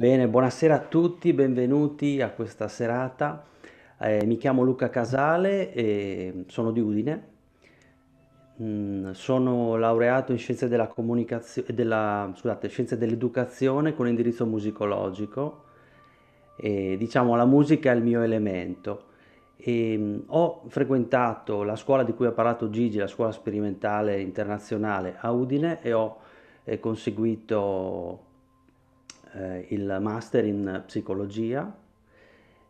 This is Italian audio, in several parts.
Bene, buonasera a tutti, benvenuti a questa serata. Eh, mi chiamo Luca Casale e sono di Udine. Mm, sono laureato in scienze, della comunicazione, della, scusate, scienze dell'educazione con indirizzo musicologico. E, diciamo la musica è il mio elemento. E, mm, ho frequentato la scuola di cui ha parlato Gigi, la scuola sperimentale internazionale a Udine e ho eh, conseguito eh, il master in psicologia,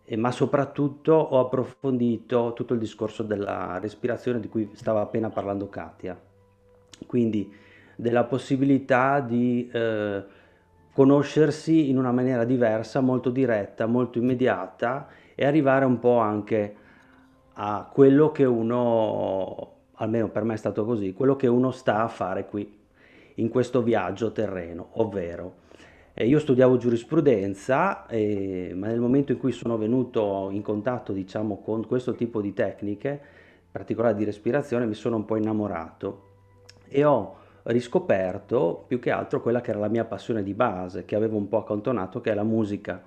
eh, ma soprattutto ho approfondito tutto il discorso della respirazione di cui stava appena parlando Katia, quindi della possibilità di eh, conoscersi in una maniera diversa, molto diretta, molto immediata e arrivare un po' anche a quello che uno, almeno per me è stato così, quello che uno sta a fare qui in questo viaggio terreno, ovvero eh, io studiavo giurisprudenza, eh, ma nel momento in cui sono venuto in contatto diciamo, con questo tipo di tecniche, in particolare di respirazione, mi sono un po' innamorato e ho riscoperto più che altro quella che era la mia passione di base, che avevo un po' accantonato, che è la musica.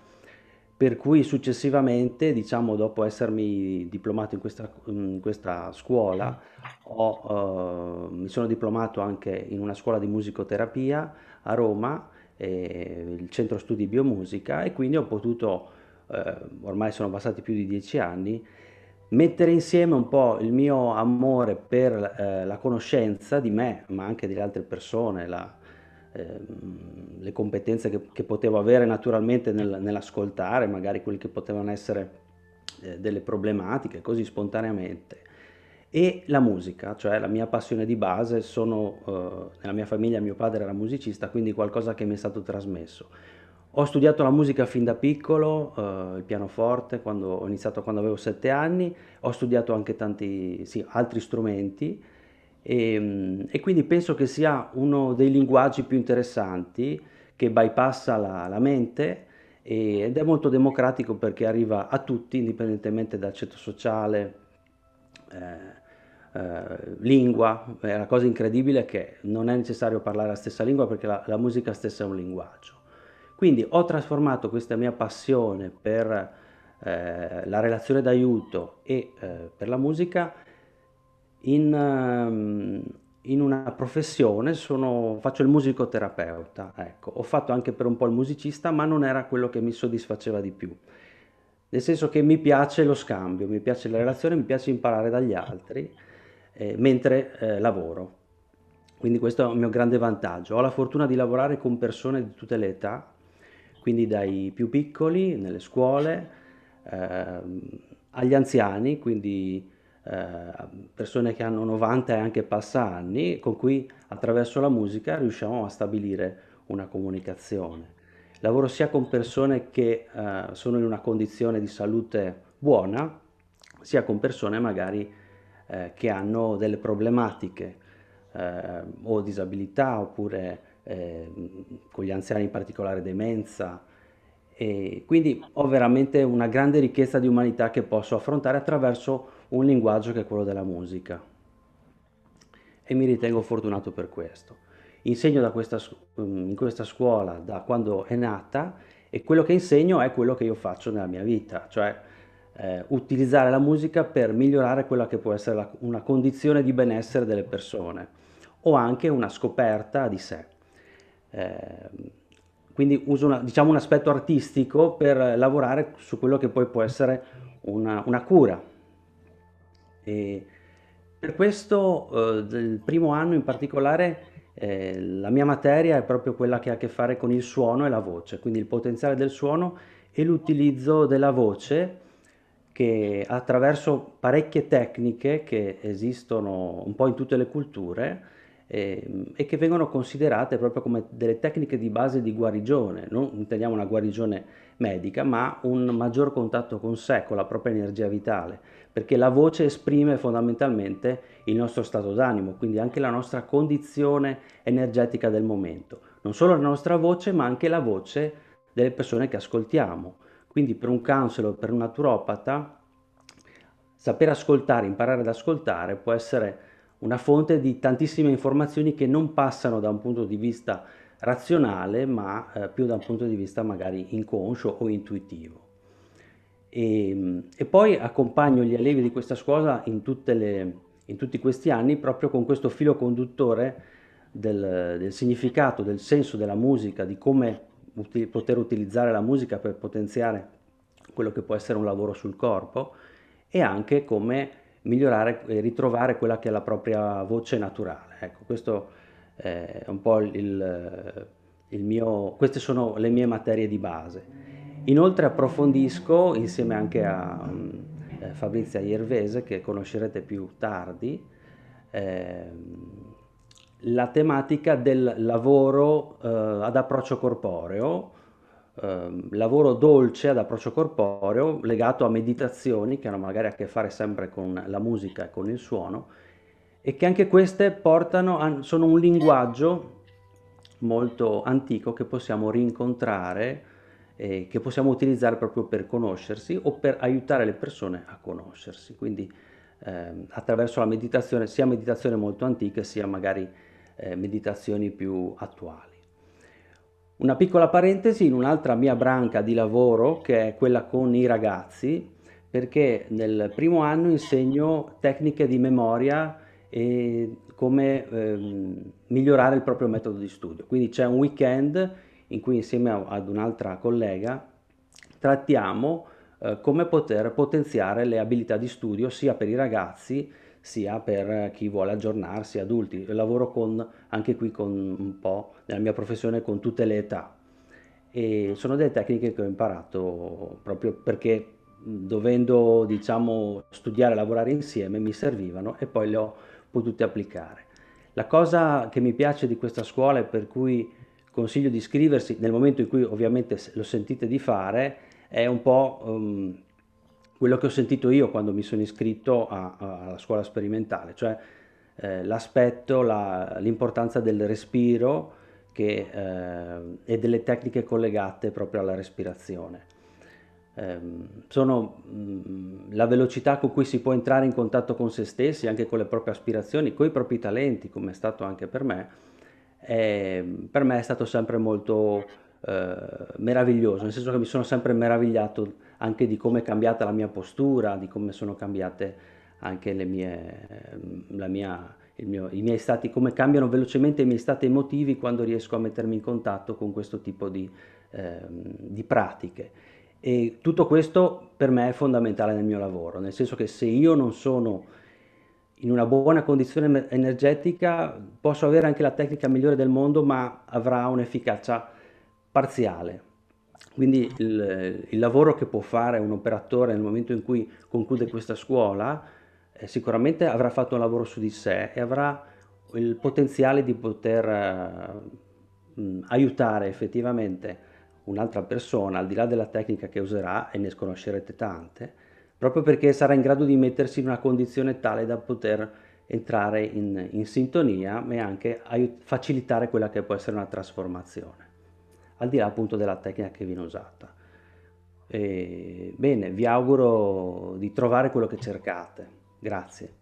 Per cui successivamente, diciamo, dopo essermi diplomato in questa, in questa scuola, ho, eh, mi sono diplomato anche in una scuola di musicoterapia a Roma eh, il centro studi biomusica e quindi ho potuto, eh, ormai sono passati più di dieci anni, mettere insieme un po' il mio amore per eh, la conoscenza di me, ma anche delle altre persone, la, ehm, le competenze che, che, potevo avere naturalmente nel, nell'ascoltare magari quelle che potevano essere eh, delle problematiche così spontaneamente e la musica, cioè la mia passione di base, sono, eh, nella mia famiglia mio padre era musicista, quindi qualcosa che mi è stato trasmesso. Ho studiato la musica fin da piccolo, eh, il pianoforte, quando, ho iniziato quando avevo sette anni, ho studiato anche tanti sì, altri strumenti e, ehm, e, quindi penso che sia uno dei linguaggi più interessanti che bypassa la, la mente e, ed è molto democratico perché arriva a tutti indipendentemente dal ceto sociale. Eh, eh, lingua, è una cosa incredibile che non è necessario parlare la stessa lingua perché la, la musica stessa è un linguaggio. Quindi ho trasformato questa mia passione per eh, la relazione d'aiuto e eh, per la musica in, ehm, in una professione, sono, faccio il musicoterapeuta, ecco. ho fatto anche per un po' il musicista ma non era quello che mi soddisfaceva di più nel senso che mi piace lo scambio, mi piace la relazione, mi piace imparare dagli altri eh, mentre eh, lavoro. Quindi questo è un mio grande vantaggio. Ho la fortuna di lavorare con persone di tutte le età, quindi dai più piccoli nelle scuole, eh, agli anziani, quindi eh, persone che hanno 90 e anche passa anni, con cui attraverso la musica riusciamo a stabilire una comunicazione. Lavoro sia con persone che eh, sono in una condizione di salute buona, sia con persone magari eh, che hanno delle problematiche eh, o disabilità oppure eh, con gli anziani in particolare demenza. E quindi ho veramente una grande ricchezza di umanità che posso affrontare attraverso un linguaggio che è quello della musica. E mi ritengo fortunato per questo. Insegno questa, mm, in questa scuola da quando è nata e quello che insegno è quello che io faccio nella mia vita, cioè eh, utilizzare la musica per migliorare quella che può essere la, una condizione di benessere delle persone o anche una scoperta di sé. Eh, quindi uso una, diciamo un aspetto artistico per lavorare su quello che poi può essere una, una cura. E per questo eh, primo anno in particolare eh, la mia materia è proprio quella che ha a che fare con il suono e la voce, quindi il potenziale del suono e l'utilizzo della voce che attraverso parecchie tecniche che esistono un po' in tutte le culture eh, e che vengono considerate proprio come delle tecniche di base di guarigione, non intendiamo una guarigione medica, ma un maggior contatto con sé, con la propria energia vitale, perché la voce esprime fondamentalmente il nostro stato d'animo, quindi anche la nostra condizione energetica del momento, non solo la nostra voce, ma anche la voce delle persone che ascoltiamo. Quindi per un counselor, per un naturopata, saper ascoltare, imparare ad ascoltare può essere una fonte di tantissime informazioni che non passano da un punto di vista razionale, ma eh, più da un punto di vista magari inconscio o intuitivo. E, ehm, e poi accompagno gli allievi di questa scuola in, le, in, tutti questi anni proprio con questo filo conduttore del, del significato, del senso della musica, di come uti- poter utilizzare la musica per potenziare quello che può essere un lavoro sul corpo e anche come migliorare e ritrovare quella che è la propria voce naturale. Ecco, questo eh, è un po' il, il mio, queste sono le mie materie di base. Inoltre approfondisco insieme anche a eh, Fabrizia Iervese che conoscerete più tardi. Ehm, la tematica del lavoro eh, ad approccio corporeo, eh, lavoro dolce ad approccio corporeo legato a meditazioni che hanno magari a che fare sempre con la musica e con il suono e che anche queste portano a, sono un linguaggio molto antico che possiamo rincontrare e che possiamo utilizzare proprio per conoscersi o per aiutare le persone a conoscersi. Quindi eh, attraverso la meditazione, sia meditazione molto antica sia magari eh, meditazioni più attuali. Una piccola parentesi in un'altra mia branca di lavoro che è quella con i ragazzi, perché nel primo anno insegno tecniche di memoria e come ehm, migliorare il proprio metodo di studio. Quindi c'è un weekend in cui insieme ad un'altra collega trattiamo eh, come poter potenziare le abilità di studio sia per i ragazzi sia per chi vuole aggiornarsi, adulti. Io lavoro con, anche qui con un po', nella mia professione, con tutte le età. E sono delle tecniche che ho imparato proprio perché dovendo diciamo, studiare e lavorare insieme mi servivano e poi le ho potute applicare. La cosa che mi piace di questa scuola e per cui consiglio di iscriversi nel momento in cui ovviamente lo sentite di fare è un po' um, quello che ho sentito io quando mi sono iscritto a, a, alla scuola sperimentale, cioè eh, l'aspetto, la, l'importanza del respiro che, eh, e delle tecniche collegate proprio alla respirazione. Eh, sono mh, mm, la velocità con cui si può entrare in contatto con se stessi, anche con le proprie aspirazioni, con i propri talenti, come è stato anche per me, per me è stato sempre molto eh, meraviglioso, nel senso che mi sono sempre meravigliato anche di come è cambiata la mia postura, di come sono cambiate anche le mie, ehm, la mia, mio, i miei stati, come cambiano velocemente i miei stati emotivi quando riesco a mettermi in contatto con questo tipo di, eh, di pratiche. E tutto questo per me è fondamentale nel mio lavoro, nel senso che se io non sono in una buona condizione energetica posso avere anche la tecnica migliore del mondo, ma avrà un'efficacia parziale. Quindi il, il, lavoro che può fare un operatore nel momento in cui conclude questa scuola eh, sicuramente avrà fatto un lavoro su di sé e avrà il potenziale di poter eh, mm, aiutare effettivamente un'altra persona, al di là della tecnica che userà, e ne sconoscerete tante, proprio perché sarà in grado di mettersi in una condizione tale da poter entrare in, in sintonia e anche facilitare quella che può essere una trasformazione al di là appunto della tecnica che viene usata. E, bene, vi auguro di trovare quello che cercate. Grazie.